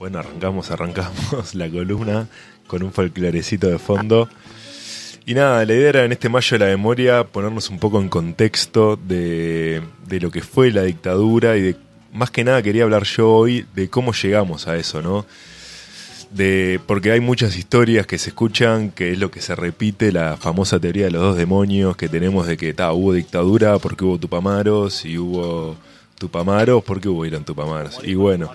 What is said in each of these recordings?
Bueno, arrancamos, arrancamos la columna con un folclorecito de fondo. Y nada, la idea era en este Mayo de la Memoria ponernos un poco en contexto de, lo que fue la dictadura y de, más que nada quería hablar yo hoy de cómo llegamos a eso, ¿no? De, porque hay muchas historias que se escuchan, que es lo que se repite, la famosa teoría de los dos demonios que tenemos de que ta, hubo dictadura porque hubo Tupamaros y hubo Tupamaros porque hubo Irán Tupamaros. Y bueno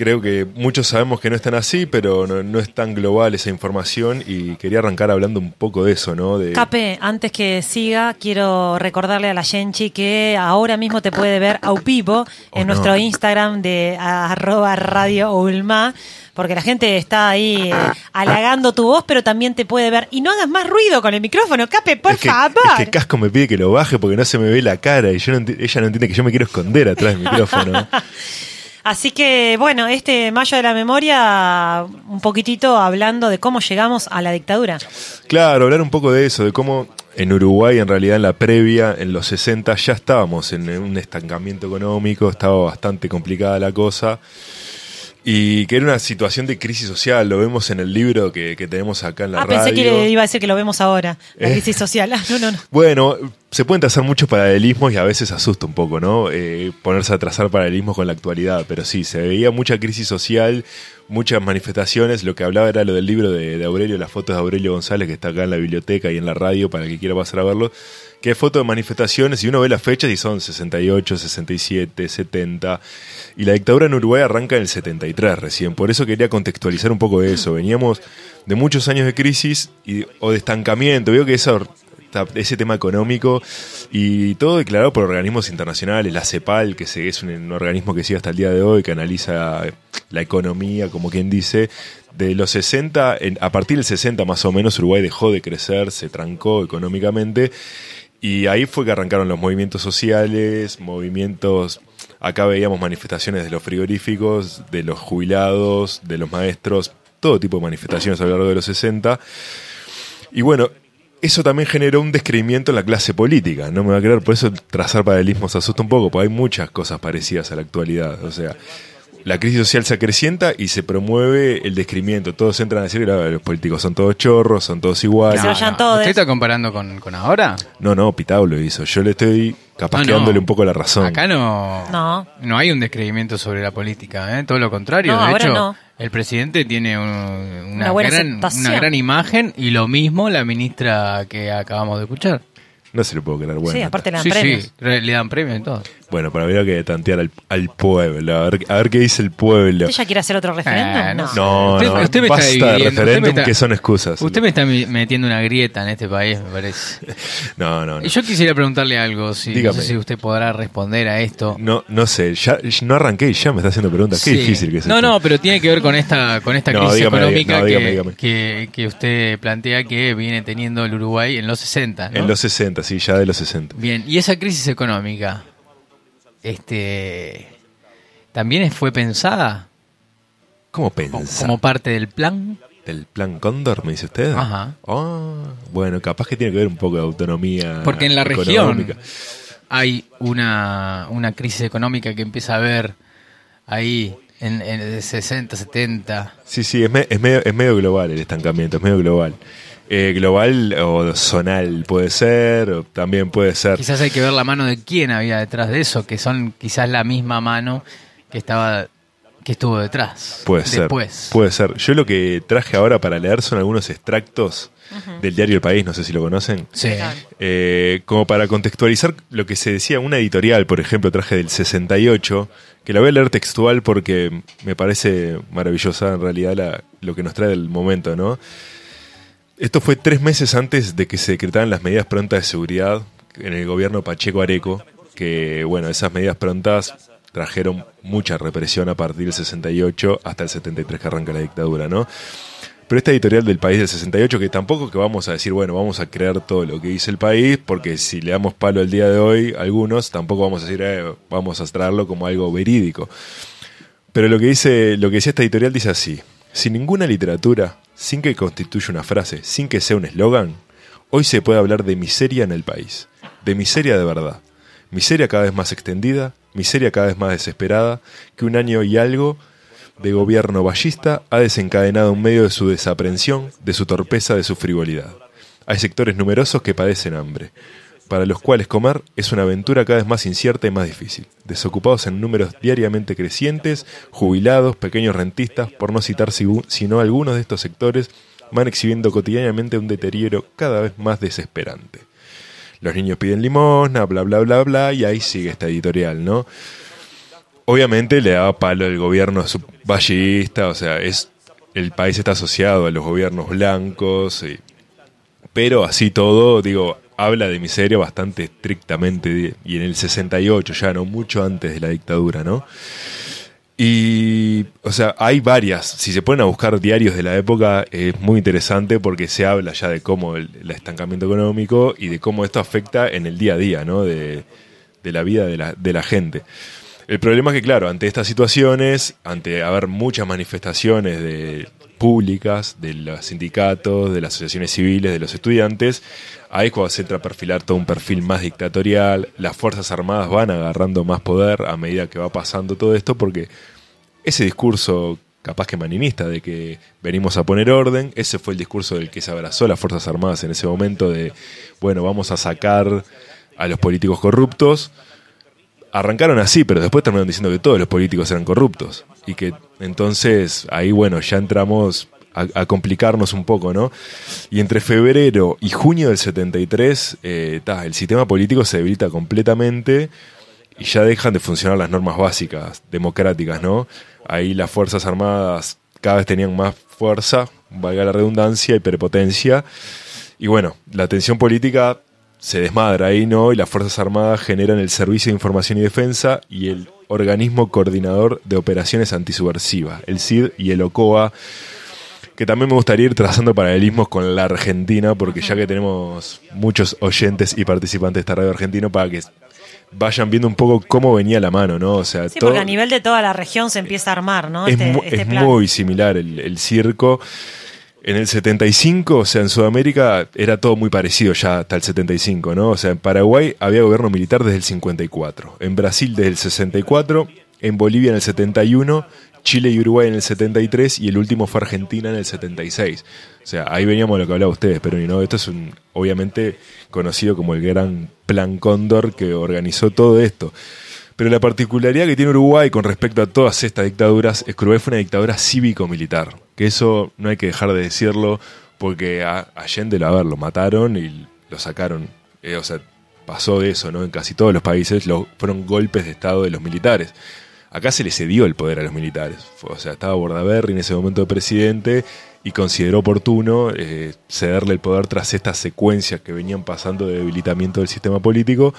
creo que muchos sabemos que no están así, pero no, es tan global esa información y quería arrancar hablando un poco de eso, ¿no? De... Cape, antes que siga, quiero recordarle a la Genchi que ahora mismo te puede ver a Upipo oh, en nuestro Instagram de arroba radio Ulma, porque la gente está ahí eh, ah. halagando tu voz, pero también te puede ver. Y no hagas más ruido con el micrófono, Cape, por favor. Es que Casco me pide que lo baje porque no se me ve la cara y yo ella no entiende que yo me quiero esconder atrás del micrófono. Así que, bueno, este Mayo de la Memoria, un poquitito hablando de cómo llegamos a la dictadura. Claro, hablar un poco de eso, de cómo en Uruguay, en realidad, en la previa, en los 60, ya estábamos en un estancamiento económico, estaba bastante complicada la cosa. Y que era una situación de crisis social, lo vemos en el libro que, tenemos acá en la ah, Ah, pensé que iba a decir que lo vemos ahora, la eh. crisis social. Ah, bueno, se pueden trazar muchos paralelismos y a veces asusta un poco, ¿no? Eh, ponerse a trazar paralelismos con la actualidad, pero sí, se veía mucha crisis social, muchas manifestaciones. Lo que hablaba era lo del libro de, Aurelio, las fotos de Aurelio González, que está acá en la biblioteca y en la radio para el que quiera pasar a verlo. Que hay fotos de manifestaciones y uno ve las fechas y son 68, 67, 70. Y la dictadura en Uruguay arranca en el 73 recién. Por eso quería contextualizar un poco eso. Veníamos de muchos años de crisis y, o de estancamiento. Veo que ese tema económico y todo declarado por organismos internacionales, la CEPAL, que es un, organismo que sigue hasta el día de hoy, que analiza la economía, como quien dice. De los 60, a partir del 60 más o menos, Uruguay dejó de crecer, se trancó económicamente. Y ahí fue que arrancaron los movimientos sociales, movimientos. Acá veíamos manifestaciones de los frigoríficos, de los jubilados, de los maestros, todo tipo de manifestaciones a lo largo de los 60. Y bueno, eso también generó un descreimiento en la clase política, no me va a creer, por eso trazar paralelismos asusta un poco, porque hay muchas cosas parecidas a la actualidad. O sea, la crisis social se acrecienta y se promueve el descrimiento. Todos entran a decir, que los políticos son todos chorros, son todos iguales. ¿Usted está comparando con, ahora? No, no, Pitao lo hizo. Yo le estoy capaz un poco la razón. Acá no, no. hay un descreimiento sobre la política, ¿eh? todo lo contrario. de hecho, el presidente tiene una, gran, imagen y lo mismo la ministra que acabamos de escuchar. No se le puede quedar bueno. Sí, aparte le dan sí, Sí, le dan premios en todo. Bueno, para ver a que tantear al, pueblo, a ver, qué dice el pueblo. ¿Usted ya quiere hacer otro referéndum? Ah, no, no, usted, me basta está de referéndum que son excusas. Usted me está metiendo una grieta en este país, me parece. no, no, no, Yo quisiera preguntarle algo, si, no sé si usted podrá responder a esto. No, no sé, ya, no arranqué y ya me está haciendo preguntas. Qué difícil que es No, no, pero tiene que ver con esta, con esta crisis económica que, que, que, usted plantea que viene teniendo el Uruguay en los 60, En los 60, sí, ya de los 60. Bien, y esa crisis económica este, también fue pensada. Como, parte del plan. ¿Del plan Cóndor, me dice usted? Ajá. Ah, bueno, capaz que tiene que ver un poco de autonomía. Porque en la región hay una, crisis económica que empieza a haber ahí en, el 60, 70. Sí, sí, es, medio, es medio global el estancamiento, es medio global. Eh, global o zonal puede ser, también puede ser. Quizás hay que ver la mano de quién había detrás de eso, que son quizás la misma mano que estaba que estuvo detrás. Puede ser. Puede ser. Yo lo que traje ahora para leer son algunos extractos del diario El País, no sé si lo conocen. Eh, como para contextualizar lo que se decía, una editorial, por ejemplo, traje del 68, que la voy a leer textual porque me parece maravillosa en realidad lo que nos trae del momento, ¿no? Esto fue tres meses antes de que se decretaran las medidas prontas de seguridad en el gobierno Pacheco Areco, que bueno, esas medidas prontas trajeron mucha represión a partir del 68 hasta el 73 que arranca la dictadura, ¿no? Pero esta editorial del país del 68, que tampoco que vamos a decir, bueno, vamos a crear todo lo que dice el país, porque si le damos palo el día de hoy, algunos, tampoco vamos a decir, eh, vamos a traerlo como algo verídico. Pero lo que dice, lo que dice esta editorial dice así: sin ninguna literatura, sin que constituya una frase, sin que sea un eslogan, hoy se puede hablar de miseria en el país, de miseria de verdad, miseria cada vez más extendida, miseria cada vez más desesperada, que un año y algo de gobierno ballista ha desencadenado en medio de su desaprensión, de su torpeza, de su frivolidad. Hay sectores numerosos que padecen hambre, para los cuales comer es una aventura cada vez más incierta y más difícil. Desocupados en números diariamente crecientes, jubilados, pequeños rentistas, por no citar sino algunos de estos sectores, van exhibiendo cotidianamente un deterioro cada vez más desesperante. Los niños piden limosna, bla, bla, bla, bla, y ahí sigue esta editorial, ¿no? Obviamente le daba palo el gobierno vallista, o sea, es, el país está asociado a los gobiernos blancos, pero así todo, digo, habla de miseria bastante estrictamente y en el 68 ya, ¿no? Mucho antes de la dictadura, ¿no? Y, o sea, hay varias. Si se ponen a buscar diarios de la época, es muy interesante porque se habla ya de cómo el, estancamiento económico y de cómo esto afecta en el día a día, ¿no? De, la vida de la, de la gente. El problema es que, claro, ante estas situaciones, ante haber muchas manifestaciones de públicas, de los sindicatos, de las asociaciones civiles, de los estudiantes, ahí es cuando se entra a perfilar todo un perfil más dictatorial, las Fuerzas Armadas van agarrando más poder a medida que va pasando todo esto, porque ese discurso capaz que maninista de que venimos a poner orden, ese fue el discurso del que se abrazó las Fuerzas Armadas en ese momento de, bueno, vamos a sacar a los políticos corruptos. Arrancaron así, pero después terminaron diciendo que todos los políticos eran corruptos. Y que entonces ahí, bueno, ya entramos a, complicarnos un poco, ¿no? Y entre febrero y junio del 73, eh, el sistema político se debilita completamente y ya dejan de funcionar las normas básicas democráticas, ¿no? Ahí las Fuerzas Armadas cada vez tenían más fuerza, valga la redundancia, y Y bueno, la tensión política se desmadra ahí, ¿no? Y las Fuerzas Armadas generan el Servicio de Información y Defensa y el Organismo Coordinador de Operaciones Antisubversivas, el CID y el OCOA, que también me gustaría ir trazando paralelismos con la Argentina, porque ya que tenemos muchos oyentes y participantes de esta radio argentina, para que vayan viendo un poco cómo venía la mano, ¿no? O sea, sí, porque a nivel de toda la región se empieza a armar, ¿no? Es, este- este es muy similar el circo en el 75, o sea, en Sudamérica era todo muy parecido ya hasta el 75, ¿no? O sea, en Paraguay había gobierno militar desde el 54, en Brasil desde el 64, en Bolivia en el 71, Chile y Uruguay en el 73 y el último fue Argentina en el 76. O sea, ahí veníamos a lo que hablaba ustedes, pero no, esto es un, obviamente conocido como el gran Plan Cóndor que organizó todo esto. Pero la particularidad que tiene Uruguay con respecto a todas estas dictaduras es que Uruguay fue una dictadura cívico-militar. Que eso no hay que dejar de decirlo, porque a Allende, a ver, lo mataron y lo sacaron. Eh, o sea, pasó eso, ¿no? En casi todos los países fueron golpes de Estado de los militares. Acá se le cedió el poder a los militares. O sea, estaba Bordaberry en ese momento de presidente y consideró oportuno eh, cederle el poder tras estas secuencias que venían pasando de debilitamiento del sistema político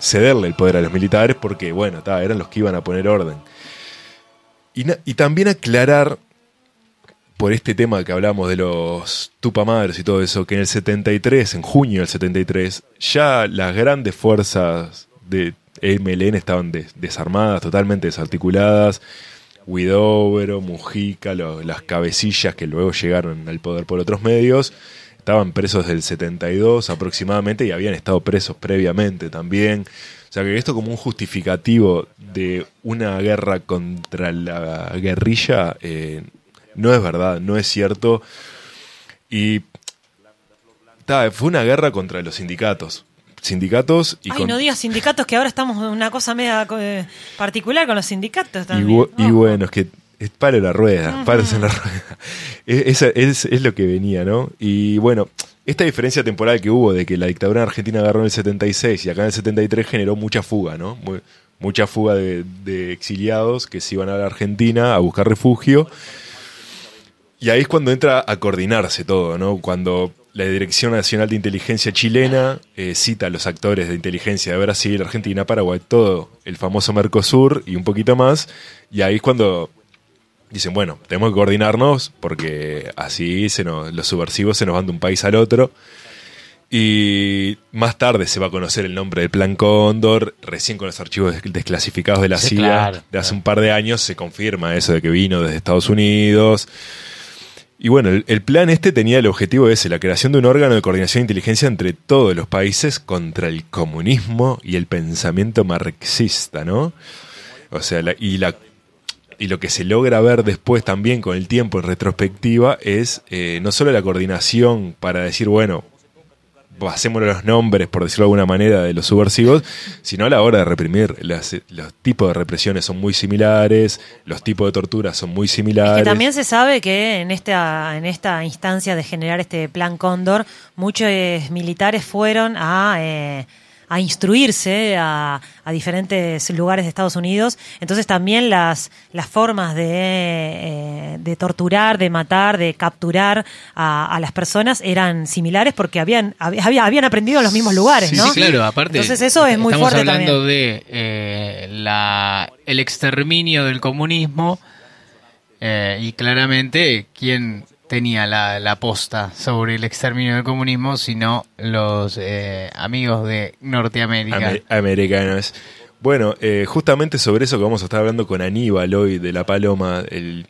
cederle el poder a los militares porque, bueno, eran los que iban a poner orden. Y, también aclarar por este tema que hablamos de los tupamadres y todo eso, que en el 73, en junio del 73, ya las grandes fuerzas de MLN estaban desarmadas, totalmente desarticuladas. widowbero Mujica, las cabecillas que luego llegaron al poder por otros medios, estaban presos del 72 aproximadamente y habían estado presos previamente también. O sea que esto como un justificativo de una guerra contra la guerrilla eh, no es verdad, no es cierto. Y fue una guerra contra los sindicatos sindicatos y Ay, no digas sindicatos que ahora estamos en una cosa media eh, particular con los sindicatos también. Y, y bueno, es que paro la rueda, en la rueda. E-, es, lo que venía, ¿no? Y bueno, esta diferencia temporal que hubo de que la dictadura Argentina agarró en el 76 y acá en el 73 generó mucha fuga, ¿no? mucha fuga de, exiliados que se iban a la Argentina a buscar refugio. Y ahí es cuando entra a coordinarse todo, ¿no? Cuando la Dirección Nacional de Inteligencia chilena eh, cita a los actores de inteligencia de Brasil, Argentina, Paraguay, todo el famoso Mercosur y un poquito más. Y ahí es cuando dicen, bueno, tenemos que coordinarnos porque así se nos, los subversivos se nos van de un país al otro. Y más tarde se va a conocer el nombre del Plan Cóndor, recién con los archivos desclasificados de la CIA de hace un par de años se confirma eso de que vino desde Estados Unidos. Y bueno, el, plan este tenía el objetivo ese, la creación de un órgano de coordinación de inteligencia entre todos los países contra el comunismo y el pensamiento marxista, ¿no? O sea, y la y lo que se logra ver después también con el tiempo en retrospectiva es eh, no solo la coordinación para decir, bueno, hacemos los nombres, por decirlo de alguna manera, de los subversivos, sino a la hora de reprimir. Las, los tipos de represiones son muy similares, los tipos de torturas son muy similares. Y también se sabe que en esta, en esta instancia de generar este plan Cóndor, muchos militares fueron a... Eh, a instruirse a, diferentes lugares de Estados Unidos. Entonces también las, las formas de, eh, torturar, de matar, de capturar a, las personas eran similares porque habían, habían aprendido en los mismos lugares, ¿no? Sí, claro, aparte. Entonces eso es muy fuerte Estamos hablando de eh, el exterminio del comunismo eh, y claramente quien tenía la, la posta sobre el exterminio del comunismo, sino los eh, amigos de Norteamérica. americanos. Bueno, eh, justamente sobre eso que vamos a estar hablando con Aníbal hoy de La Paloma, el,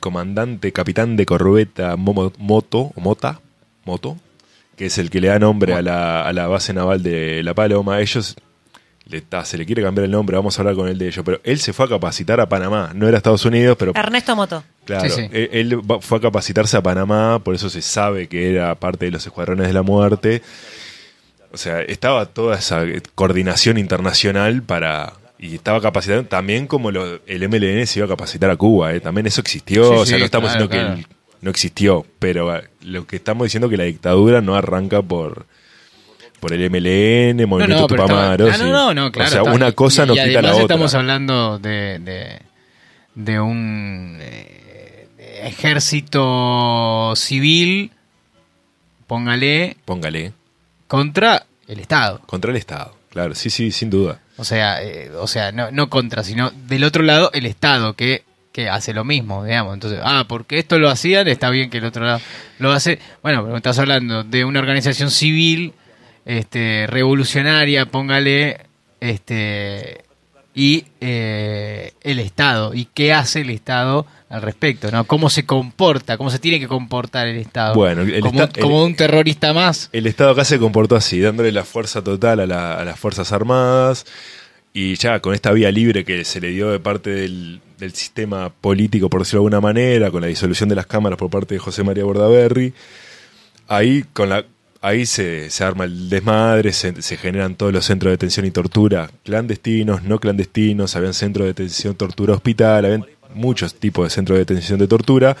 comandante, capitán de corbeta Moto, Mota, Moto, que es el que le da nombre a la, a la base naval de La Paloma. Ellos se le quiere cambiar el nombre, vamos a hablar con él de ello. Pero él se fue a capacitar a Panamá, no era Estados Unidos, pero. Ernesto Moto. Claro, Él, fue a capacitarse a Panamá, por eso se sabe que era parte de los Escuadrones de la Muerte. O sea, estaba toda esa coordinación internacional para. Y estaba capacitando también como el MLN se iba a capacitar a Cuba, ¿eh? también eso existió. o sea, no estamos diciendo que no existió, pero eh, lo que estamos diciendo es que la dictadura no arranca por por el MLN, Movimiento ah, no, no, no, claro. O sea, una cosa no quita la otra. estamos hablando de, de, un eh, ejército civil, póngale. Póngale. Contra el Estado. Contra el Estado, claro, sí, sí, sin duda. O sea, eh, o sea no, contra, sino del otro lado el Estado, que que hace lo mismo, digamos. Entonces, ah, porque esto lo hacían, está bien que el otro lado lo hace. Bueno, pero estás hablando de una organización civil este, revolucionaria, póngale, este, y eh, el Estado, y qué hace el Estado al respecto, ¿no? Cómo se comporta, cómo se tiene que comportar el Estado. Bueno, como, un terrorista más. El Estado acá se comportó así, dándole la fuerza total a, las Fuerzas Armadas, y ya con esta vía libre que se le dio de parte del, del sistema político, por decirlo de alguna manera, con la disolución de las cámaras por parte de José María Bordaberry, ahí con la ahí se, arma el desmadre, se, generan todos los centros de detención y tortura, clandestinos, no clandestinos, habían centros de detención, tortura, hospital, habían muchos tipos de centros de detención de tortura.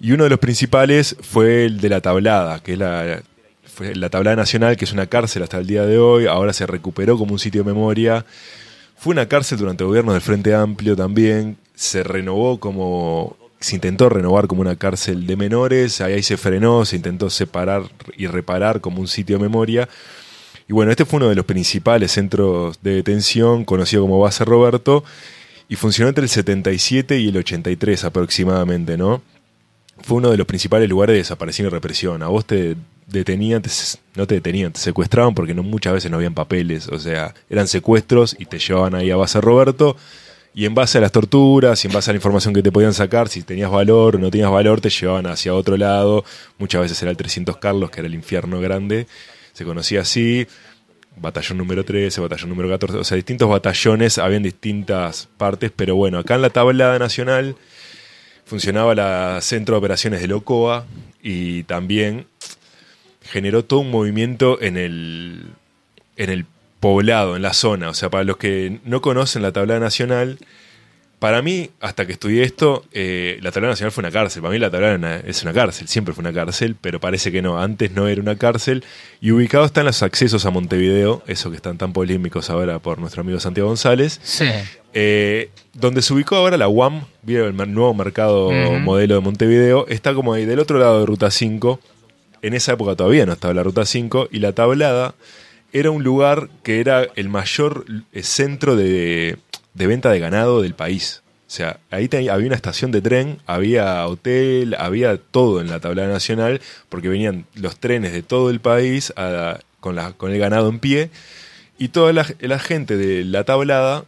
Y uno de los principales fue el de la tablada, que es la, la tablada nacional, que es una cárcel hasta el día de hoy, ahora se recuperó como un sitio de memoria. Fue una cárcel durante el gobierno del Frente Amplio también, se renovó como se intentó renovar como una cárcel de menores, ahí, se frenó, se intentó separar y reparar como un sitio de memoria. Y bueno, este fue uno de los principales centros de detención, conocido como Base Roberto, y funcionó entre el 77 y el 83 aproximadamente, ¿no? Fue uno de los principales lugares de desaparición y represión. A vos te detenían, no te detenían, te secuestraban porque no, muchas veces no habían papeles, o sea, eran secuestros y te llevaban ahí a Base Roberto y en base a las torturas y en base a la información que te podían sacar, si tenías valor o no tenías valor, te llevaban hacia otro lado. Muchas veces era el 300 Carlos, que era el infierno grande. Se conocía así. Batallón número 13, batallón número 14. O sea, distintos batallones, habían distintas partes. Pero bueno, acá en la tabla nacional funcionaba la Centro de Operaciones de Locoa y también generó todo un movimiento en el, en el poblado en la zona. O sea, para los que no conocen la tablada nacional, para mí, hasta que estudié esto, eh, la tablada nacional fue una cárcel. Para mí la tablada es una cárcel, siempre fue una cárcel, pero parece que no. Antes no era una cárcel. Y ubicado están los accesos a Montevideo, eso que están tan polémicos ahora por nuestro amigo Santiago González. Eh, donde se ubicó ahora la UAM, el nuevo mercado modelo de Montevideo, está como ahí del otro lado de Ruta 5. En esa época todavía no estaba la Ruta 5 y la tablada era un lugar que era el mayor eh, centro de, venta de ganado del país. O sea, ahí había una estación de tren, había hotel, había todo en la tablada nacional, porque venían los trenes de todo el país con, con el ganado en pie. Y toda la, gente de la tablada,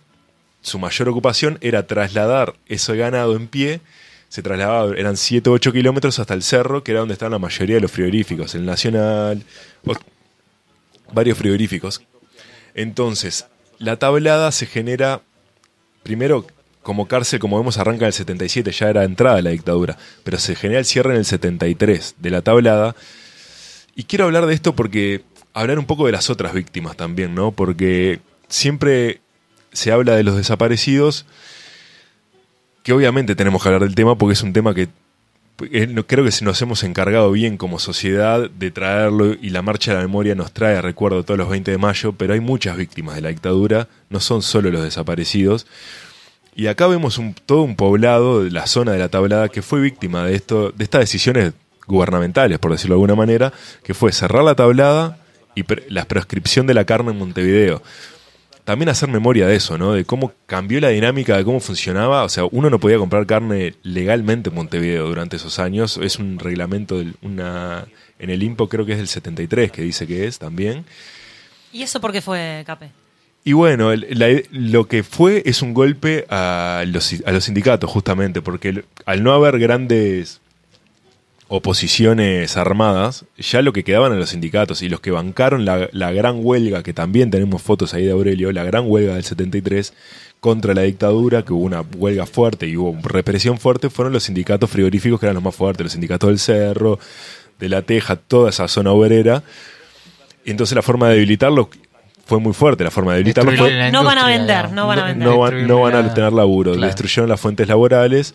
su mayor ocupación era trasladar ese ganado en pie. Se trasladaba, eran 7 o 8 kilómetros hasta el cerro, que era donde estaban la mayoría de los frigoríficos, el Nacional, varios frigoríficos. Entonces, la tablada se genera, primero, como cárcel, como vemos, arranca en el 77, ya era entrada la dictadura, pero se genera el cierre en el 73 de la tablada. Y quiero hablar de esto porque hablar un poco de las otras víctimas también, ¿no? Porque siempre se habla de los desaparecidos, que obviamente tenemos que hablar del tema porque es un tema que eh, creo que si nos hemos encargado bien como sociedad de traerlo y la marcha de la memoria nos trae recuerdo todos los 20 de mayo, pero hay muchas víctimas de la dictadura, no son solo los desaparecidos. Y acá vemos un, todo un poblado de la zona de la tablada que fue víctima de esto, de estas decisiones gubernamentales, por decirlo de alguna manera, que fue cerrar la tablada y la proscripción de la carne en Montevideo también hacer memoria de eso, ¿no? De cómo cambió la dinámica, de cómo funcionaba. O sea, uno no podía comprar carne legalmente en Montevideo durante esos años. Es un reglamento, en el IMPO creo que es del 73 que dice que es también. ¿Y eso por qué fue, Cape? Y bueno, lo que fue es un golpe a los, sindicatos, justamente, porque al no haber grandes oposiciones armadas, ya lo que quedaban en los sindicatos y los que bancaron la, gran huelga, que también tenemos fotos ahí de Aurelio, la gran huelga del 73 contra la dictadura, que hubo una huelga fuerte y hubo represión fuerte, fueron los sindicatos frigoríficos que eran los más fuertes, los sindicatos del Cerro, de La Teja, toda esa zona obrera. entonces la forma de debilitarlo fue muy fuerte, la forma de debilitarlo fue... No van a vender, no van a vender. No, van, a tener laburo, destruyeron las fuentes laborales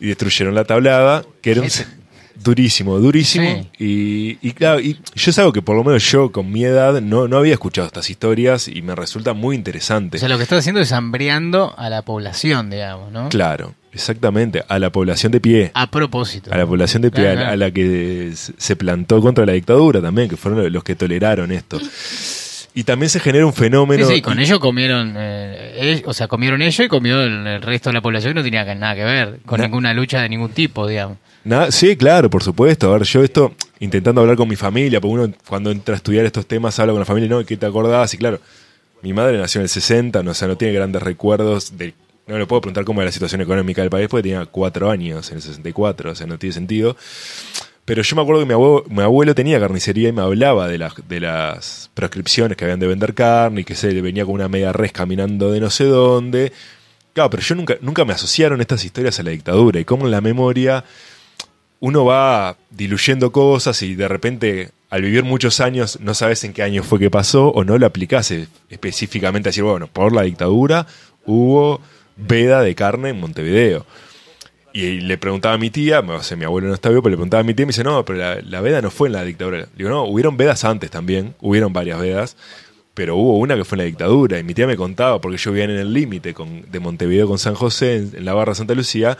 y destruyeron la tablada, que eran Durísimo, durísimo. Y, y, claro, y yo es algo que por lo menos yo con mi edad no, no había escuchado estas historias y me resulta muy interesante. O sea, lo que estás haciendo es hambriando a la población, digamos, ¿no? Claro, exactamente, a la población de pie. A propósito. A la población de pie, a la que se plantó contra la dictadura también, que fueron los que toleraron esto. Y también se genera un fenómeno. Sí, con ellos comieron, eh, eh, o sea, comieron ellos y comió el, resto de la población que no tenía nada que ver con ninguna lucha de ningún tipo, digamos. sí, claro, por supuesto. A ver, yo esto intentando hablar con mi familia, porque uno cuando entra a estudiar estos temas habla con la familia, ¿no? ¿Qué te acordás? Y claro, mi madre nació en el 60, o sea, no tiene grandes recuerdos de... No lo puedo preguntar cómo era la situación económica del país porque tenía cuatro años en el 64, o sea, no tiene sentido. Pero yo me acuerdo que mi abuelo, tenía carnicería y me hablaba de las, de las prescripciones que habían de vender carne y que se le venía con una media res caminando de no sé dónde. Claro, pero yo nunca, nunca me asociaron estas historias a la dictadura y cómo en la memoria uno va diluyendo cosas y de repente al vivir muchos años no sabes en qué año fue que pasó o no lo aplicase específicamente a decir, bueno, por la dictadura hubo veda de carne en Montevideo. Y le preguntaba a mi tía, o sea, mi abuelo no está vivo, pero le preguntaba a mi tía y me dice, no, pero la, veda no fue en la dictadura. digo, no, hubieron vedas antes también, hubieron varias vedas, pero hubo una que fue en la dictadura. Y mi tía me contaba, porque yo vivía en el límite de Montevideo con San José, en, en la barra Santa Lucía,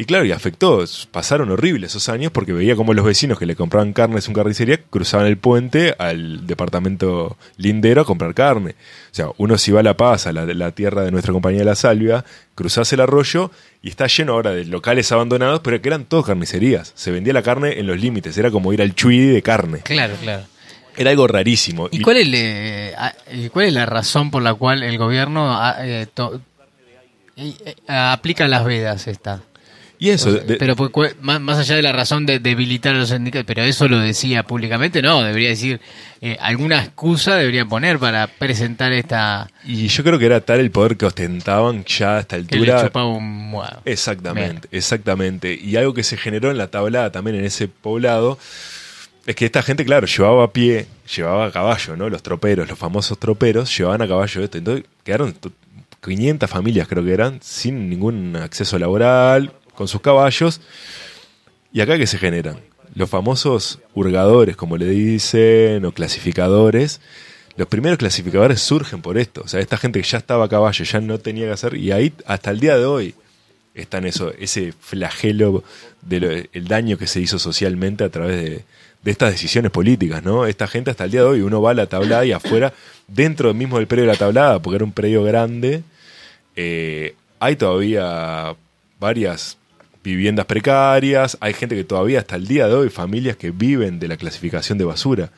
y claro, y afectó. Pasaron horribles esos años porque veía como los vecinos que le compraban carne es su carnicería cruzaban el puente al departamento lindero a comprar carne. O sea, uno si va a La Paz, a la, tierra de nuestra compañía de La Salvia, cruzase el arroyo y está lleno ahora de locales abandonados, pero que eran todos carnicerías. Se vendía la carne en los límites. Era como ir al chuidi de carne. Claro, claro. Era algo rarísimo. ¿Y, cuál, es, cuál es la razón por la cual el gobierno ah, eh, eh, eh, aplica las vedas estas? Y eso. pero pues, más, allá de la razón de debilitar a los sindicatos, pero eso lo decía públicamente, no, debería decir eh, alguna excusa debería poner para presentar esta. Y yo creo que era tal el poder que ostentaban ya a esta altura. un Exactamente, exactamente. Y algo que se generó en la tablada también en ese poblado. Es que esta gente, claro, llevaba a pie, llevaba a caballo, ¿no? Los troperos, los famosos troperos, llevaban a caballo esto. Entonces quedaron 500 familias, creo que eran, sin ningún acceso laboral, con sus caballos. Y acá que se generan los famosos hurgadores, como le dicen, o clasificadores. Los primeros clasificadores surgen por esto. O sea, esta gente que ya estaba a caballo, ya no tenía que hacer. Y ahí, hasta el día de hoy, están eso, ese flagelo del daño que se hizo socialmente a través de, estas decisiones políticas, ¿no? Esta gente hasta el día de hoy, uno va a la tablada y afuera, dentro del mismo del predio de la tablada, porque era un predio grande, eh, hay todavía varias viviendas precarias, hay gente que todavía hasta el día de hoy, familias que viven de la clasificación de basura.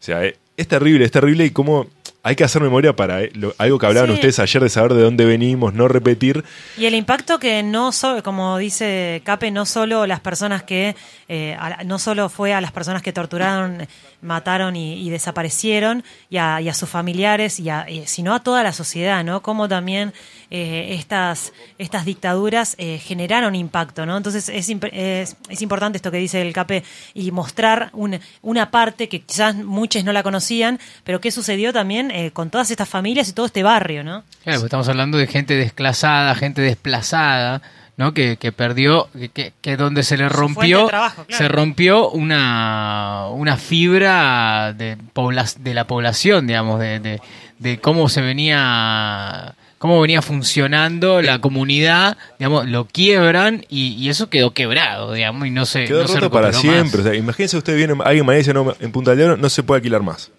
O sea, eh, es terrible, es terrible y como hay que hacer memoria para eh, algo que hablaban ustedes ayer de saber de dónde venimos, no repetir. Y el impacto que no solo, como dice Cape, no solo las personas que, eh, no solo fue a las personas que torturaron mataron y, desaparecieron, y a, sus familiares, y, a, eh, sino a toda la sociedad, ¿no? Cómo también eh, estas, estas dictaduras eh, generaron impacto, ¿no? Entonces es, es, importante esto que dice el CAPE y mostrar una parte que quizás muchos no la conocían, pero qué sucedió también con todas estas familias y todo este barrio, ¿no? Claro, pues estamos hablando de gente desplazada, gente desplazada, ¿no? Que, que perdió, que, que, donde se le rompió, se rompió una, una fibra de, de la población, digamos, de, de, cómo se venía cómo venía funcionando la comunidad, digamos, lo quiebran y, y eso quedó quebrado, digamos, y no se. Quedó roto para siempre. O sea, imagínense usted viene, alguien me dice, en Punta del Oro no se puede alquilar más.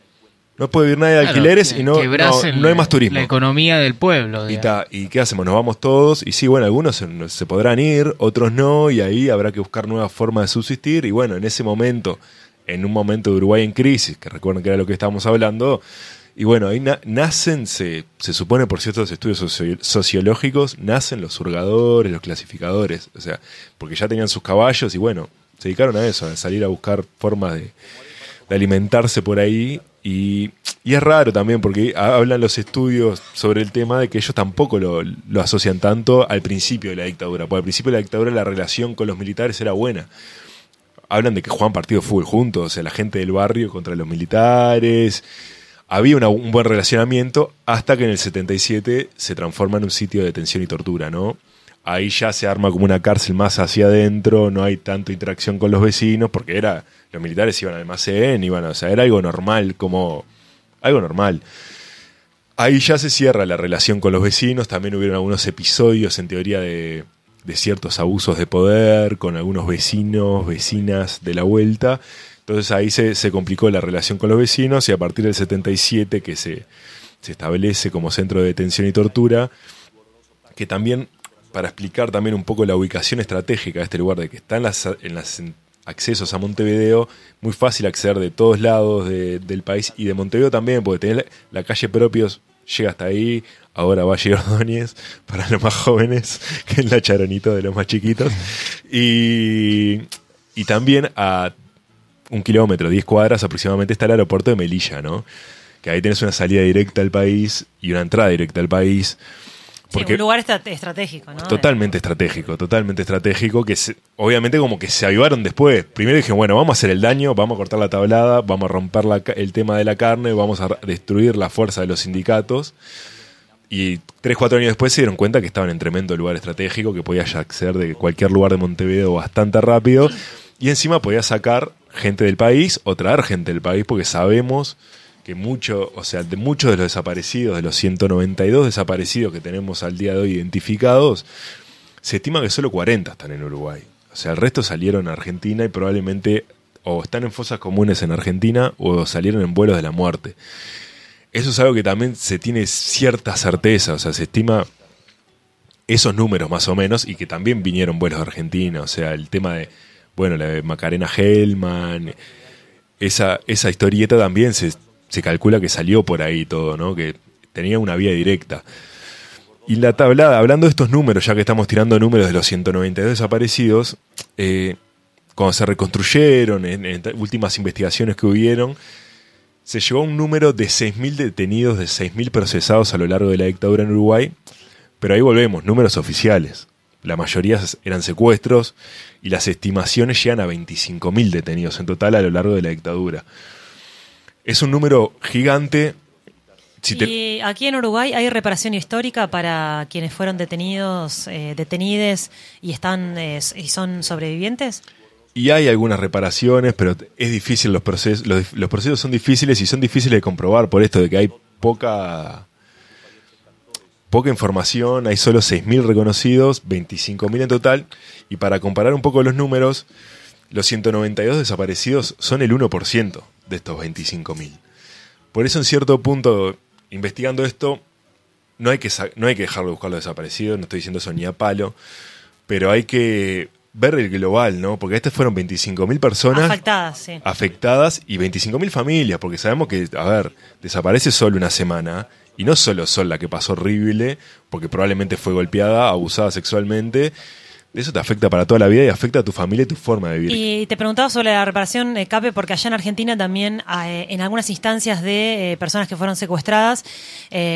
No puede vivir nadie de alquileres y no, hay más turismo. La economía del pueblo. Y, y, qué hacemos? Nos vamos todos y sí, bueno, algunos se, podrán ir, otros no, y ahí habrá que buscar nuevas formas de subsistir. Y bueno, en ese momento, en un momento de Uruguay en crisis, que recuerden que era lo que estábamos hablando, y bueno, ahí nacen, se, se, supone por ciertos estudios sociológicos, nacen los surgadores, los clasificadores, o sea, porque ya tenían sus caballos y bueno, se dedicaron a eso, a salir a buscar formas de, de alimentarse por ahí y, es raro también porque hablan los estudios sobre el tema de que ellos tampoco lo, asocian tanto al principio de la dictadura, porque al principio de la dictadura la relación con los militares era buena. Hablan de que juegan partido de fútbol juntos, o sea, la gente del barrio contra los militares. Había un buen relacionamiento hasta que en el 77 se transforma en un sitio de detención y tortura, ¿no? ahí ya se arma como una cárcel más hacia adentro, no hay tanta interacción con los vecinos, porque era, los militares iban al almacén, iban, o sea, era algo normal, como algo normal. Ahí ya se cierra la relación con los vecinos, también hubieron algunos episodios en teoría de, ciertos abusos de poder con algunos vecinos, vecinas de la vuelta. Entonces ahí se, complicó la relación con los vecinos y a partir del 77 que se, se establece como centro de detención y tortura, que también para explicar también un poco la ubicación estratégica de este lugar, de que está en las, en accesos a Montevideo, muy fácil acceder de todos lados del país y de Montevideo también, porque tenés la, calle propios, llega hasta ahí, ahora Valle Ordóñez, para los más jóvenes, que es la charonita de los más chiquitos, y, y también a un kilómetro, 10 cuadras aproximadamente está el aeropuerto de Melilla, ¿no? Que ahí tenés una salida directa al país y una entrada directa al país. Porque sí, un lugar estratégico, ¿no? Totalmente estratégico, totalmente estratégico, que obviamente como que se avivaron después. Primero dijeron, bueno, vamos a hacer el daño, vamos a cortar la tablada, vamos a romper el tema de la carne, vamos a destruir la fuerza de los sindicatos. Y tres, cuatro años después se dieron cuenta que estaban en tremendo lugar estratégico, que podías acceder de cualquier lugar de Montevideo bastante rápido. Y encima podía sacar gente del país o traer gente del país, porque sabemos que mucho, o sea, de muchos de los desaparecidos, de los 192 desaparecidos que tenemos al día de hoy identificados, se estima que solo 40 están en Uruguay. O sea, el resto salieron a Argentina y probablemente o están en fosas comunes en Argentina o salieron en vuelos de la muerte. Eso es algo que también se tiene cierta certeza, o sea, se estima esos números más o menos y que también vinieron vuelos de Argentina, o sea, el tema de, bueno, la de Macarena Hellman, esa, esa historieta también se, se calcula que salió por ahí todo, ¿no? Que tenía una vía directa. Y la tablada, hablando de estos números, ya que estamos tirando números de los 192 desaparecidos, eh, cuando se reconstruyeron, en, últimas investigaciones que hubieron, se llevó un número de 6.000 detenidos, de 6.000 procesados a lo largo de la dictadura en Uruguay, pero ahí volvemos, números oficiales. La mayoría eran secuestros y las estimaciones llegan a 25.000 detenidos en total a lo largo de la dictadura. Es un número gigante. Y aquí en Uruguay hay reparación histórica para quienes fueron detenidos, eh, y están eh, y son sobrevivientes. Y hay algunas reparaciones, pero es difícil los procesos. Los, procesos son difíciles y son difíciles de comprobar por esto de que hay poca poca información, hay solo 6.000 reconocidos, 25.000 en total, y para comparar un poco los números, los 192 desaparecidos son el 1% de estos 25.000. Por eso en cierto punto, investigando esto, no hay, que, no hay que dejar de buscar los desaparecidos, no estoy diciendo eso ni a palo, pero hay que ver el global, ¿no? Porque estas fueron 25.000 personas afectadas, sí. afectadas y 25.000 familias, porque sabemos que, a ver, desaparece solo una semana y no solo Sol la que pasó horrible, porque probablemente fue golpeada, abusada sexualmente eso te afecta para toda la vida y afecta a tu familia y tu forma de vivir. Y te preguntaba sobre la reparación, eh, Cape, porque allá en Argentina también ah, eh, en algunas instancias de eh, personas que fueron secuestradas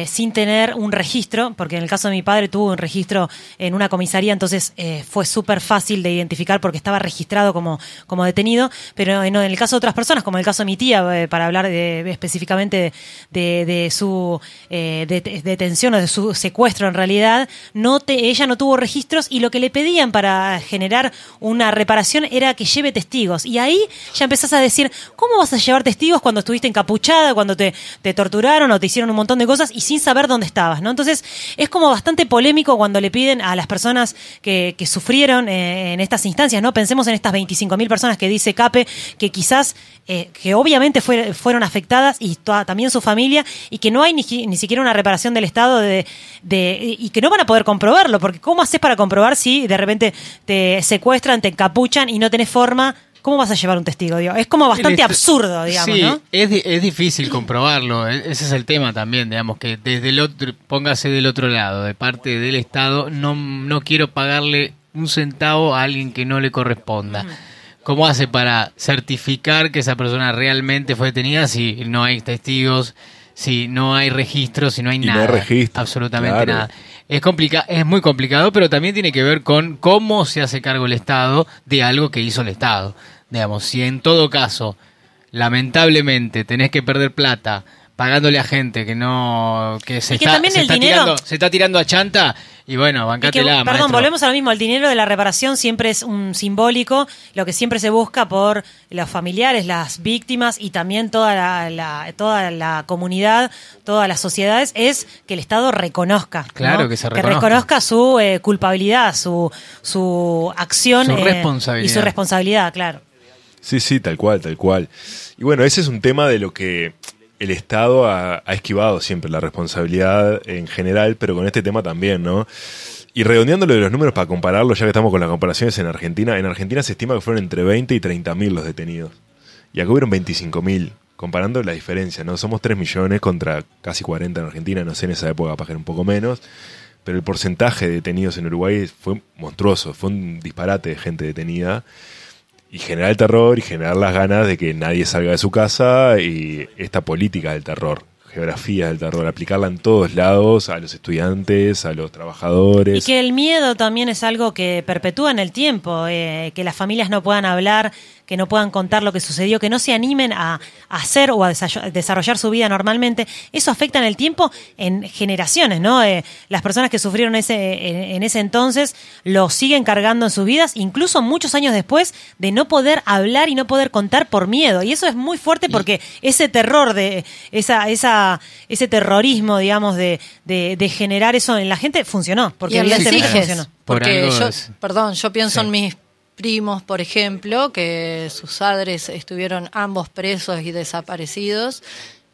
sin tener un registro, porque en el caso de mi padre tuvo un registro en una comisaría, entonces fue súper fácil de identificar porque estaba registrado como, como detenido, pero en, el caso de otras personas, como en el caso de mi tía, para hablar de, específicamente de, su detención o de su secuestro en realidad, no te, ella no tuvo registros y lo que le pedía para generar una reparación era que lleve testigos. Y ahí ya empezás a decir, ¿cómo vas a llevar testigos cuando estuviste encapuchada, cuando te, torturaron o te hicieron un montón de cosas y sin saber dónde estabas? ¿no? Entonces es como bastante polémico cuando le piden a las personas que, sufrieron eh, en estas instancias, ¿no? Pensemos en estas 25.000 personas que dice CAPE, que quizás, eh, que obviamente fueron afectadas y también su familia, y que no hay ni, siquiera una reparación del Estado de, y que no van a poder comprobarlo, porque ¿cómo haces para comprobar si de repente te secuestran, te encapuchan y no tenés forma. ¿Cómo vas a llevar un testigo? Es como bastante este, absurdo, digamos, Es, difícil comprobarlo. E, ese es el tema también, digamos, que desde el otro, póngase del otro lado, de parte del Estado, no, no quiero pagarle un centavo a alguien que no le corresponda. ¿Cómo hace para certificar que esa persona realmente fue detenida si no hay testigos? Si no hay registro, si no hay nada. Absolutamente nada. Es, complica es muy complicado, pero también tiene que ver con cómo se hace cargo el Estado de algo que hizo el Estado. Digamos, si en todo caso, lamentablemente, tenés que perder plata pagándole a gente que no que se, está, se, está tirando, se está tirando a chanta y bueno, bancátela. perdón, volvemos a mismo. El dinero de la reparación siempre es un simbólico, lo que siempre se busca por los familiares, las víctimas y también toda la, toda la comunidad, todas las sociedades, es que el Estado reconozca. Claro, que se reconozca. Que reconozca su eh, culpabilidad, su, su acción. Eh, y su responsabilidad, claro. Sí, sí, tal cual, tal cual. Y bueno, ese es un tema de lo que el Estado ha, esquivado siempre la responsabilidad en general, pero con este tema también, ¿no? Y redondeando de los números para compararlo, ya que estamos con las comparaciones en Argentina, en Argentina se estima que fueron entre 20 y 30 mil los detenidos. Y acá hubieron 25 mil, comparando la diferencia, ¿no? Somos 3 millones contra casi 40 en Argentina, no sé, en esa época para un poco menos pero el porcentaje de detenidos en Uruguay fue monstruoso, fue un disparate de gente detenida y generar el terror y generar las ganas de que nadie salga de su casa y esta política del terror, geografía del terror, aplicarla en todos lados, a los estudiantes, a los trabajadores. Y que el miedo también es algo que perpetúa en el tiempo, eh, que las familias no puedan hablar que no puedan contar lo que sucedió, que no se animen a, hacer o a desarrollar su vida normalmente, eso afecta en el tiempo en generaciones, ¿no? Eh, las personas que sufrieron ese, en, ese entonces lo siguen cargando en sus vidas, incluso muchos años después, de no poder hablar y no poder contar por miedo. Y eso es muy fuerte porque ese terror de, esa, esa, ese terrorismo, digamos, de, generar eso en la gente funcionó. Porque funcionó. Porque yo, perdón, yo pienso en mis primos, por ejemplo, que sus padres estuvieron ambos presos y desaparecidos,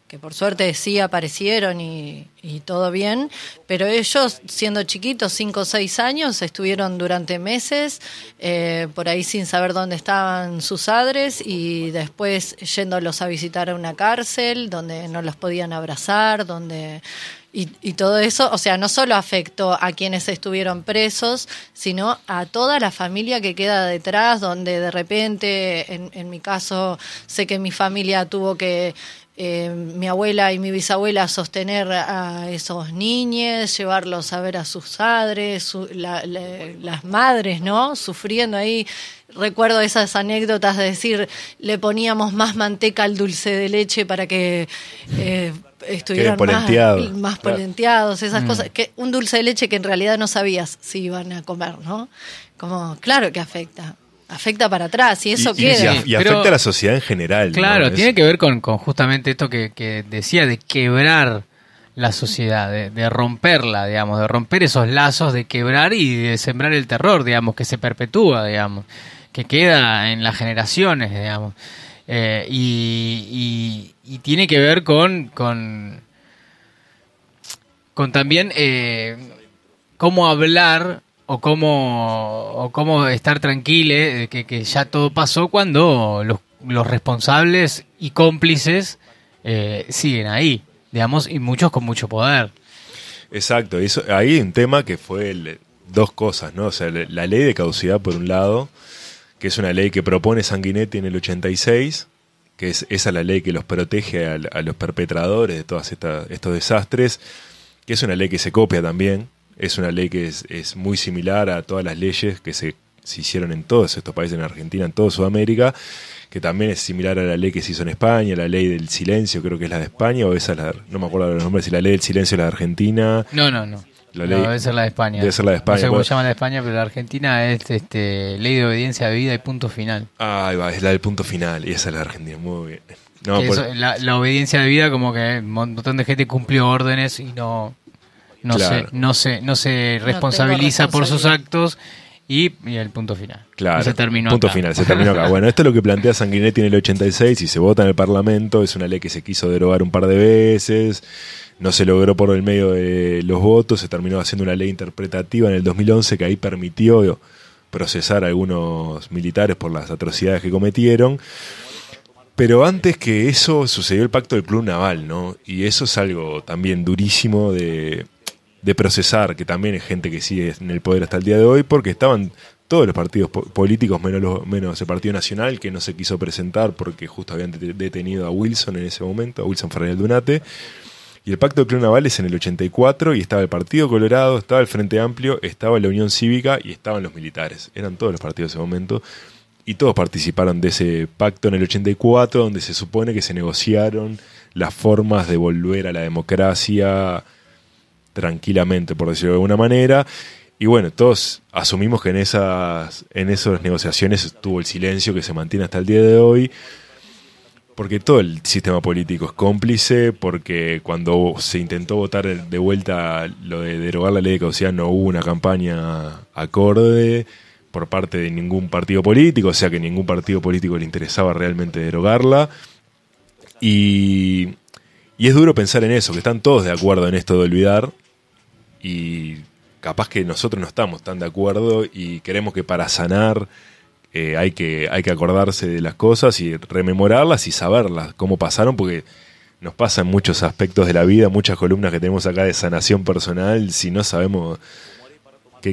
que por suerte sí aparecieron y, todo bien, pero ellos siendo chiquitos, cinco o seis años, estuvieron durante meses eh, por ahí sin saber dónde estaban sus padres y después yéndolos a visitar a una cárcel donde no los podían abrazar, donde y, todo eso, o sea, no solo afectó a quienes estuvieron presos, sino a toda la familia que queda detrás, donde de repente, en mi caso, sé que mi familia tuvo que eh, mi abuela y mi bisabuela sostener a esos niños, llevarlos a ver a sus padres, las madres, ¿no? Sufriendo ahí. Recuerdo esas anécdotas de decir, le poníamos más manteca al dulce de leche para que eh, estuvieran más, polenteados, esas mm. cosas. Que un dulce de leche que en realidad no sabías si iban a comer, ¿no? Como, claro que afecta. Afecta para atrás y eso queda. Y, afecta a la sociedad en general. Claro, tiene que ver con, justamente esto que, decía de quebrar la sociedad, de, romperla, digamos, de romper esos lazos, de quebrar y de sembrar el terror, digamos, que se perpetúa, digamos, que queda en las generaciones, digamos. Eh, y, tiene que ver con, con, con también eh, cómo hablar o cómo, o estar tranquile de eh, que, que, ya todo pasó cuando los, los responsables y cómplices eh, siguen ahí, digamos, y muchos con mucho poder. Exacto, eso, ahí hay un tema que fue dos cosas, ¿no? O sea, la ley de caducidad por un lado, que es una ley que propone Sanguinetti en el 86, que es esa la ley que los protege a, a los perpetradores de todos estos desastres, que es una ley que se copia también es una ley que es, muy similar a todas las leyes que se, hicieron en todos estos países, en Argentina, en toda Sudamérica, que también es similar a la ley que se hizo en España, la ley del silencio, creo que es la de España, o esa es la, no me acuerdo los nombres, si la ley del silencio es la Argentina. No, no, no. debe ser la de España. Debe ser la de España. No sé cómo se llama la de España, pero la Argentina es este, ley de obediencia de Vida y punto final. Ah, va, es la del punto final, y esa es la de Argentina, muy bien. la, la obediencia vida como que un montón de gente cumplió órdenes y no, no, se, no, se, responsabiliza por sus actos y, el punto final. Claro. se terminó punto final, se terminó acá. Bueno, esto es lo que plantea Sanguinetti en el 86 y se vota en el Parlamento. Es una ley que se quiso derogar un par de veces. No se logró por el medio de los votos. Se terminó haciendo una ley interpretativa en el 2011 que ahí permitió procesar a algunos militares por las atrocidades que cometieron. Pero antes que eso sucedió el pacto del Club Naval, ¿no? Y eso es algo también durísimo de, de procesar, que también es gente que sigue en el poder hasta el día de hoy, porque estaban todos los partidos políticos, menos, menos el Partido Nacional, que no se quiso presentar porque justo habían detenido a Wilson en ese momento, a Wilson del Dunate. Y el pacto de en el 84 y estaba el Partido Colorado, estaba el Frente Amplio, estaba la Unión Cívica y estaban los militares. Eran todos los partidos en ese momento y todos participaron de ese pacto en el 84 donde se supone que se negociaron las formas de volver a la democracia tranquilamente, por decirlo de alguna manera. Y bueno, todos asumimos que en esas, en esas negociaciones estuvo el silencio que se mantiene hasta el día de hoy, porque todo el sistema político es cómplice, porque cuando se intentó votar de vuelta lo de derogar la ley de sea, no hubo una campaña acorde por parte de ningún partido político, o sea que ningún partido político le interesaba realmente derogarla. Y, y es duro pensar en eso, que están todos de acuerdo en esto de olvidar, y capaz que nosotros no estamos tan de acuerdo y queremos que para sanar eh, hay, que, hay que acordarse de las cosas y rememorarlas y saberlas, cómo pasaron, porque nos pasan muchos aspectos de la vida, muchas columnas que tenemos acá de sanación personal, si no sabemos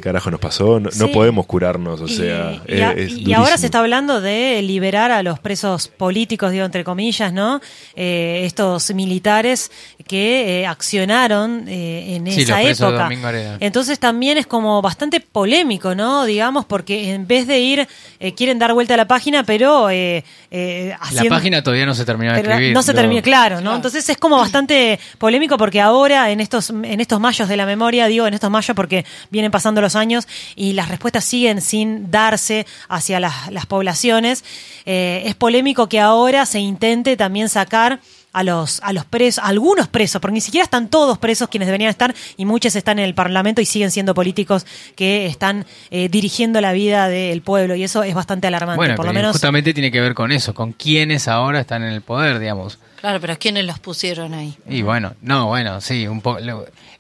carajo nos pasó? No, podemos curarnos, o sea. Y, ahora se está hablando de liberar a los presos políticos, digo, entre comillas, ¿no? Eh, estos militares que eh, accionaron eh, en esa época. Entonces también es como bastante polémico, ¿no? Digamos, porque en vez de ir, quieren dar vuelta a la página, pero. la página todavía no se terminó de escribir. No se claro, ¿no? Entonces es como bastante polémico porque ahora, en estos, en estos mayos de la memoria, digo, en estos mayos porque vienen pasando los años y las respuestas siguen sin darse hacia las, poblaciones. Eh, es polémico que ahora se intente también sacar a los, a los presos, algunos presos, porque ni siquiera están todos presos quienes deberían estar y muchos están en el Parlamento y siguen siendo políticos que están eh, dirigiendo la vida del pueblo y eso es bastante alarmante. Bueno, por lo menos justamente tiene que ver con eso, con quienes ahora están en el poder, digamos. Claro, pero ¿quiénes los pusieron ahí? Y bueno, no, bueno, sí, un poco.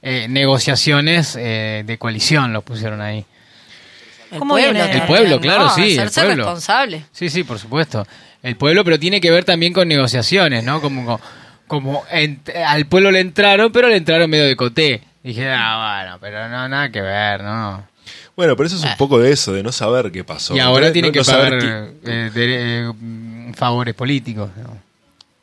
Eh, negociaciones eh, de coalición los pusieron ahí. El pueblo, el pueblo, claro, sí, el pueblo. responsable. Sí, sí, por supuesto. El pueblo, pero tiene que ver también con negociaciones, ¿no? Como, como, al pueblo le entraron, pero le entraron medio de coté. Dije, ah, bueno, pero no, nada que ver, ¿no? Bueno, pero eso es un eh. poco de eso, de no saber qué pasó. Y ahora tiene que saber eh, favores políticos, ¿no?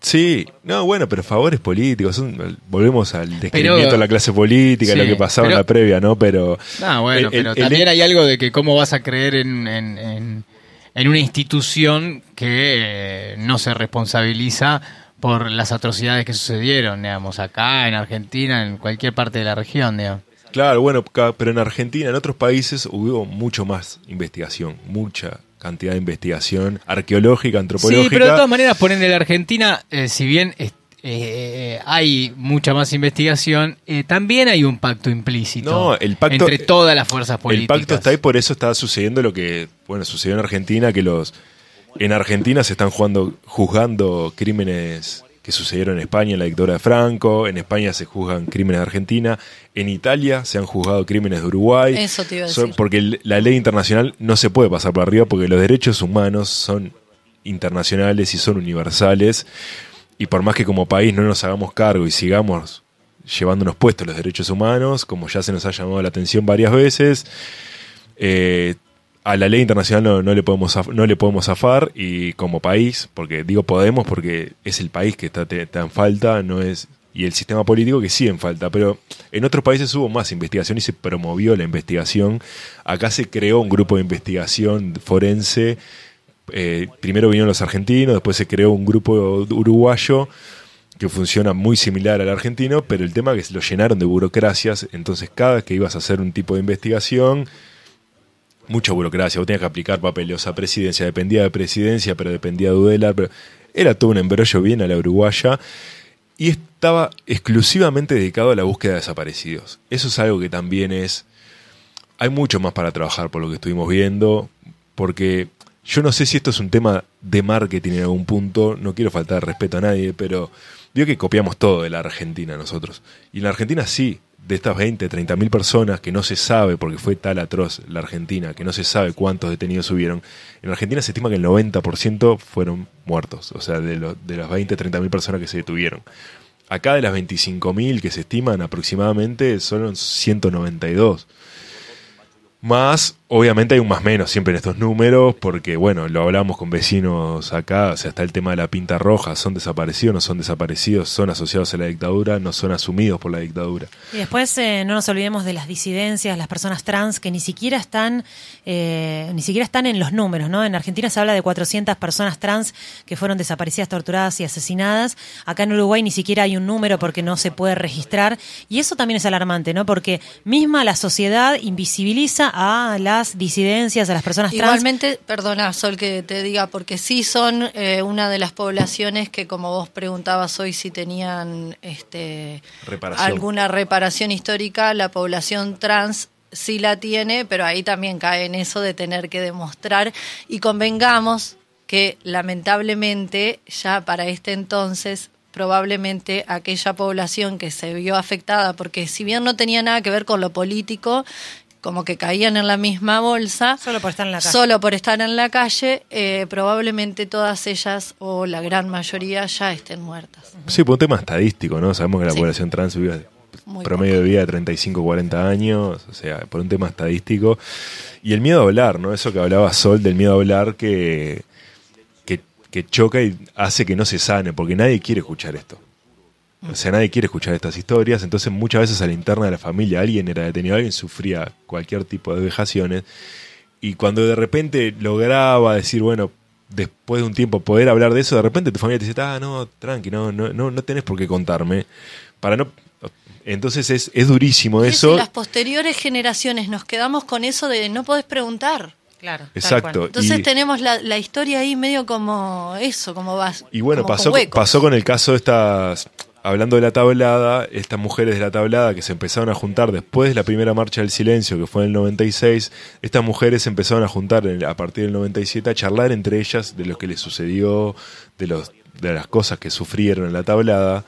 Sí, no, bueno, pero favores políticos. volvemos al descrimiento de la clase política, lo que pasaba en la previa, ¿no? Pero. No, bueno, pero también e hay algo de que cómo vas a creer en, una institución que eh, no se responsabiliza por las atrocidades que sucedieron, digamos, acá, en Argentina, en cualquier parte de la región, digamos. Claro, bueno, pero en Argentina, en otros países hubo mucho más investigación, mucha cantidad de investigación arqueológica, antropológica. Sí, pero de todas maneras, por en la Argentina, eh, si bien eh, hay mucha más investigación, eh, también hay un pacto implícito no, el pacto, entre todas las fuerzas políticas. El pacto está ahí, por eso está sucediendo lo que, bueno, sucedió en Argentina, que los en Argentina se están jugando, juzgando crímenes que sucedieron en España, en la dictadura de Franco, en España se juzgan crímenes de Argentina, en Italia se han juzgado crímenes de Uruguay. Eso te iba a decir. porque la ley internacional no se puede pasar por arriba porque los derechos humanos son internacionales y son universales. Y por más que como país no nos hagamos cargo y sigamos llevándonos puestos los derechos humanos, como ya se nos ha llamado la atención varias veces, eh, a la ley internacional no, no, le podemos no le podemos zafar y como país, porque digo podemos porque es el país que está, en falta, no es y el sistema político que sí en falta, pero en otros países hubo más investigación y se promovió la investigación. Acá se creó un grupo de investigación forense. Eh, primero vinieron los argentinos, después se creó un grupo uruguayo que funciona muy similar al argentino, pero el tema es que lo llenaron de burocracias, entonces cada vez que ibas a hacer un tipo de investigación, mucha burocracia, vos tenías que aplicar papeles a presidencia, dependía de presidencia, pero dependía de Udelar, pero era todo un embrollo bien a la uruguaya y estaba exclusivamente dedicado a la búsqueda de desaparecidos. Eso es algo que también es... Hay mucho más para trabajar por lo que estuvimos viendo, porque yo no sé si esto es un tema de marketing en algún punto, no quiero faltar respeto a nadie, pero Digo que copiamos todo de la Argentina nosotros. Y en la Argentina sí, de estas 20, 30 mil personas que no se sabe, porque fue tal atroz la Argentina, que no se sabe cuántos detenidos hubieron, en la Argentina se estima que el 90% fueron muertos, o sea, de, las 20, 30 mil personas que se detuvieron. Acá de las 25 mil que se estiman aproximadamente, son 192. Más obviamente hay un más menos siempre en estos números, porque bueno, lo hablamos con vecinos acá, o sea, está el tema de la pinta roja, son desaparecidos, no son desaparecidos, son asociados a la dictadura, no son asumidos por la dictadura. Y después eh, no nos olvidemos de las disidencias, las personas trans que ni siquiera están, eh, ni siquiera están en los números, ¿no? En Argentina se habla de 400 personas trans que fueron desaparecidas, torturadas y asesinadas. Acá en Uruguay ni siquiera hay un número porque no se puede registrar. Y eso también es alarmante, ¿no? Porque misma la sociedad invisibiliza a la disidencias, a las personas trans. Igualmente, perdona Sol que te diga, porque sí son eh, una de las poblaciones que como vos preguntabas hoy si tenían este, alguna reparación histórica, la población trans sí la tiene, pero ahí también cae en eso de tener que demostrar y convengamos que lamentablemente ya para este entonces probablemente aquella población que se vio afectada, porque si bien no tenía nada que ver con lo político, como que caían en la misma bolsa. Solo por estar en la calle. Solo por estar en la calle, eh, probablemente todas ellas o la gran mayoría ya estén muertas. Sí, por un tema estadístico, ¿no? Sabemos que la población trans vive promedio de vida de 35, 40 años, o sea, por un tema estadístico. Y el miedo a hablar, ¿no? Eso que hablaba Sol del miedo a hablar que, que choca y hace que no se sane, porque nadie quiere escuchar esto. O sea, nadie quiere escuchar estas historias, entonces muchas veces a la interna de la familia alguien era detenido, alguien sufría cualquier tipo de vejaciones, y cuando de repente lograba decir, bueno, después de un tiempo poder hablar de eso, de repente tu familia te dice, ah, no, tranqui, no, no, no, no tenés por qué contarme, para no... Entonces es, durísimo eso. las posteriores generaciones nos quedamos con eso de no podés preguntar. Claro. Exacto. Entonces tenemos la, historia ahí medio como eso, como vas. Y bueno, pasó, pasó con el caso de estas hablando de la tablada, estas mujeres de la tablada que se empezaron a juntar después de la primera marcha del silencio, que fue en el 96, estas mujeres se empezaron a juntar a partir del 97 a charlar entre ellas de lo que les sucedió, de, los, de las cosas que sufrieron en la tablada.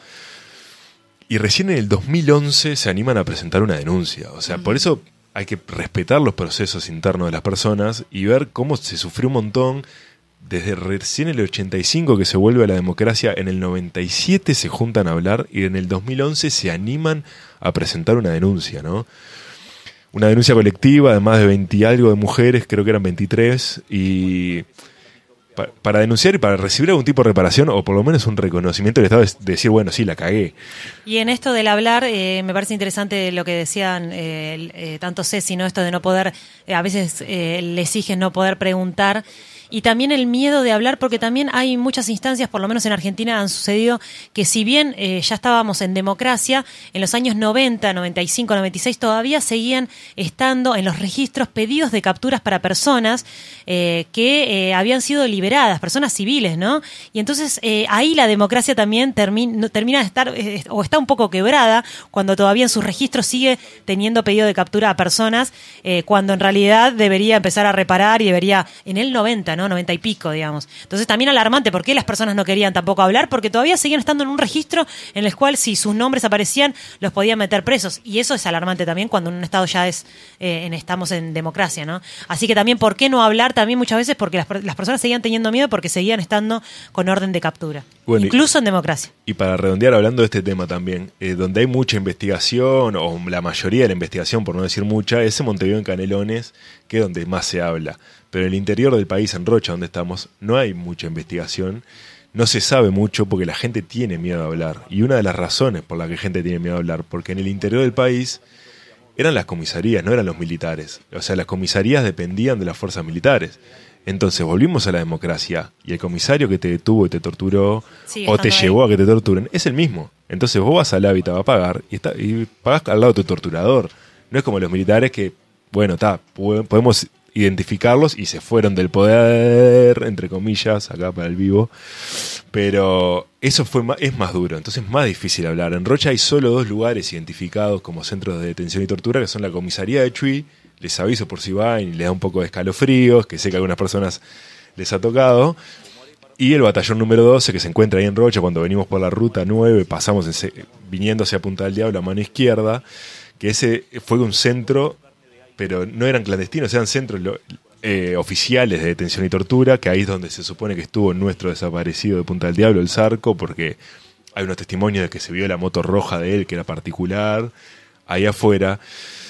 Y recién en el 2011 se animan a presentar una denuncia. O sea, por eso hay que respetar los procesos internos de las personas y ver cómo se sufrió un montón desde recién el 85 que se vuelve a la democracia, en el 97 se juntan a hablar y en el 2011 se animan a presentar una denuncia, ¿no? Una denuncia colectiva, de más de 20 algo de mujeres, creo que eran 23, y para denunciar y para recibir algún tipo de reparación o por lo menos un reconocimiento del Estado, es decir, bueno, sí, la cagué. Y en esto del hablar, eh, me parece interesante lo que decían eh, eh, tanto Ceci, ¿no? Esto de no poder, a veces le exigen no poder preguntar y también el miedo de hablar, porque también hay muchas instancias, por lo menos en Argentina han sucedido, que si bien eh, ya estábamos en democracia, en los años 90, 95, 96 todavía seguían estando en los registros pedidos de capturas para personas eh, que eh, habían sido liberadas, personas civiles, ¿no? Y entonces ahí la democracia también termina, termina de estar o está un poco quebrada cuando todavía en sus registros sigue teniendo pedido de captura a personas, cuando en realidad debería empezar a reparar y debería, en el 90, ¿no? noventa 90 y pico, digamos. Entonces también alarmante, ¿por qué las personas no querían tampoco hablar? Porque todavía seguían estando en un registro en el cual si sus nombres aparecían, los podían meter presos. Y eso es alarmante también cuando un Estado ya es, eh, estamos en democracia, ¿no? Así que también, ¿por qué no hablar también muchas veces? Porque las personas seguían teniendo miedo porque seguían estando con orden de captura incluso en democracia. Y para redondear hablando de este tema también, eh, donde hay mucha investigación, o la mayoría de la investigación, por no decir mucha, es en Montevideo en Canelones, que es donde más se habla. Pero en el interior del país, en Rocha, donde estamos, no hay mucha investigación. No se sabe mucho porque la gente tiene miedo a hablar. Y una de las razones por la que la gente tiene miedo a hablar, porque en el interior del país eran las comisarías, no eran los militares. O sea, las comisarías dependían de las fuerzas militares. Entonces volvimos a la democracia y el comisario que te detuvo y te torturó o te llevó a que te torturen es el mismo. Entonces vos vas al hábitat a pagar y, está, y pagás al lado de tu torturador. No es como los militares que, bueno, está, podemos identificarlos y se fueron del poder, entre comillas, acá para el vivo. Pero eso fue es más duro, entonces es más difícil hablar. En Rocha hay solo dos lugares identificados como centros de detención y tortura, que son la comisaría de Chuy les aviso por si va y les da un poco de escalofríos, que sé que a algunas personas les ha tocado. Y el batallón número 12 que se encuentra ahí en Rocha cuando venimos por la ruta 9, pasamos en viniendo hacia Punta del Diablo a mano izquierda, que ese fue un centro, pero no eran clandestinos, eran centros eh, oficiales de detención y tortura, que ahí es donde se supone que estuvo nuestro desaparecido de Punta del Diablo, el Zarco, porque hay unos testimonios de que se vio la moto roja de él, que era particular, ahí afuera.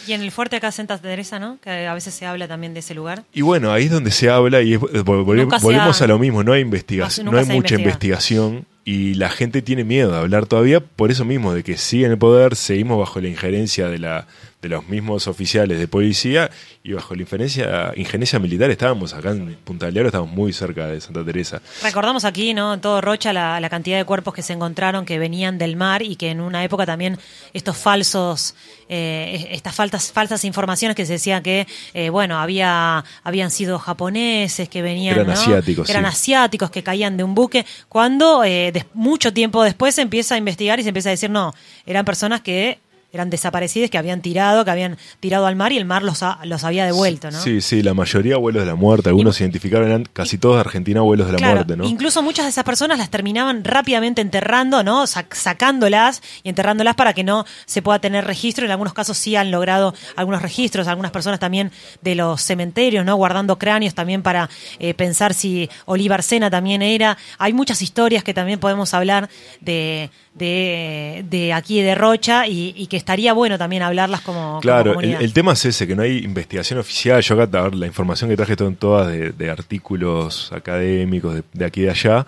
Y en el fuerte acá Santa Teresa, ¿no? Que a veces se habla también de ese lugar. Y bueno, ahí es donde se habla y eh, volvemos a lo mismo, no hay investigación, no, hay mucha investigación y la gente tiene miedo de hablar todavía por eso mismo, de que siguen el poder, seguimos bajo la injerencia de la, de los mismos oficiales de policía y bajo la inferencia, militar estábamos acá en Punta del estábamos muy cerca de Santa Teresa. Recordamos aquí, ¿no? En todo Rocha la, cantidad de cuerpos que se encontraron que venían del mar y que en una época también estos falsos, eh, estas faltas, falsas informaciones que se decía que, eh, bueno, había, habían sido japoneses que venían. Eran asiáticos. Eran asiáticos que caían de un buque, cuando eh, mucho tiempo después se empieza a investigar y se empieza a decir, no, eran personas que eran desaparecidos que habían tirado, que habían tirado al mar y el mar los, los había devuelto, ¿no? Sí, sí, la mayoría vuelos de la muerte. Algunos se identificaron, eran casi todos de Argentina vuelos de la muerte, ¿no? Incluso muchas de esas personas las terminaban rápidamente enterrando, ¿no? sacándolas y enterrándolas para que no se pueda tener registro. En algunos casos sí han logrado algunos registros, algunas personas también de los cementerios, ¿no? Guardando cráneos también para eh, pensar si Olivar Sena también era. Hay muchas historias que también podemos hablar de, de, aquí de Rocha y, y que estaría bueno también hablarlas como. Claro, el, tema es ese, que no hay investigación oficial. Yo acá, la información que traje son todas de, artículos académicos de, aquí y de allá.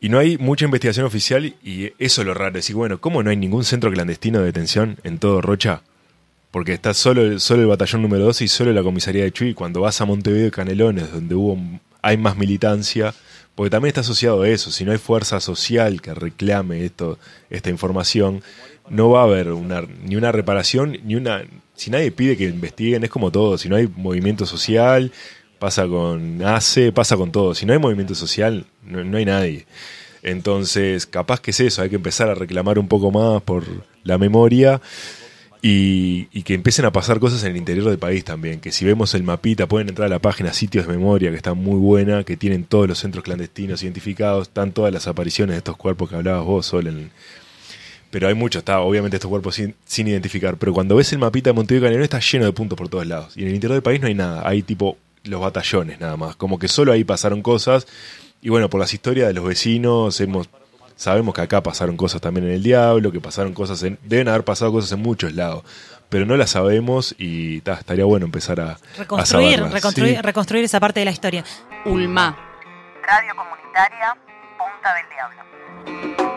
Y no hay mucha investigación oficial y eso es lo raro. Decir, bueno, ¿cómo no hay ningún centro clandestino de detención en todo Rocha? Porque está solo el, solo el batallón número 12 y solo la comisaría de Chuy. Cuando vas a Montevideo y Canelones, donde hubo, hay más militancia, porque también está asociado a eso. Si no hay fuerza social que reclame esto, esta información, no va a haber una, ni una reparación, ni una... Si nadie pide que investiguen, es como todo. Si no hay movimiento social, pasa con ACE, pasa con todo. Si no hay movimiento social, no, hay nadie. Entonces, capaz que es eso, hay que empezar a reclamar un poco más por la memoria. Y, y, que empiecen a pasar cosas en el interior del país también. Que si vemos el mapita, pueden entrar a la página Sitios de Memoria, que está muy buena, que tienen todos los centros clandestinos identificados, están todas las apariciones de estos cuerpos que hablabas vos, Sol, en, pero hay muchos, está obviamente estos cuerpos sin, identificar. Pero cuando ves el mapita de Montevideo canelón está lleno de puntos por todos lados. Y en el interior del país no hay nada. Hay tipo los batallones nada más. Como que solo ahí pasaron cosas. Y bueno, por las historias de los vecinos hemos sabemos que acá pasaron cosas también en el diablo, que pasaron cosas en, deben haber pasado cosas en muchos lados, pero no las sabemos y estaría bueno empezar a reconstruir, reconstruir, reconstruir esa parte de la historia. Ulma. Radio Comunitaria Punta del Diablo.